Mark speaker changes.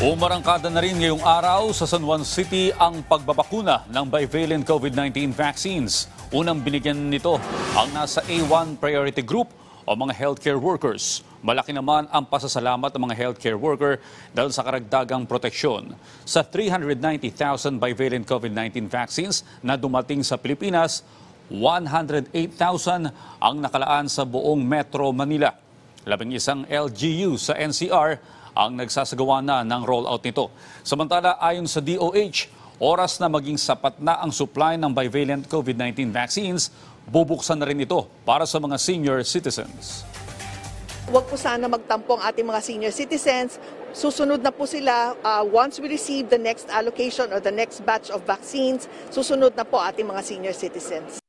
Speaker 1: Umarangkada na rin ngayong araw sa San Juan City ang pagbabakuna ng bivalent COVID-19 vaccines. Unang binigyan nito ang nasa A1 priority group o mga healthcare workers. Malaki naman ang pasasalamat ng mga healthcare worker dahil sa karagdagang proteksyon. Sa 390,000 bivalent COVID-19 vaccines na dumating sa Pilipinas, 108,000 ang nakalaan sa buong Metro Manila. Labing isang LGU sa NCR ang nagsasagawa na ng rollout nito. Samantala, ayon sa DOH, oras na maging sapat na ang supply ng bivalent COVID-19 vaccines, bubuksan na rin ito para sa mga senior citizens.
Speaker 2: Huwag po sana magtampo ang ating mga senior citizens. Susunod na po sila uh, once we receive the next allocation or the next batch of vaccines, susunod na po ating mga senior citizens.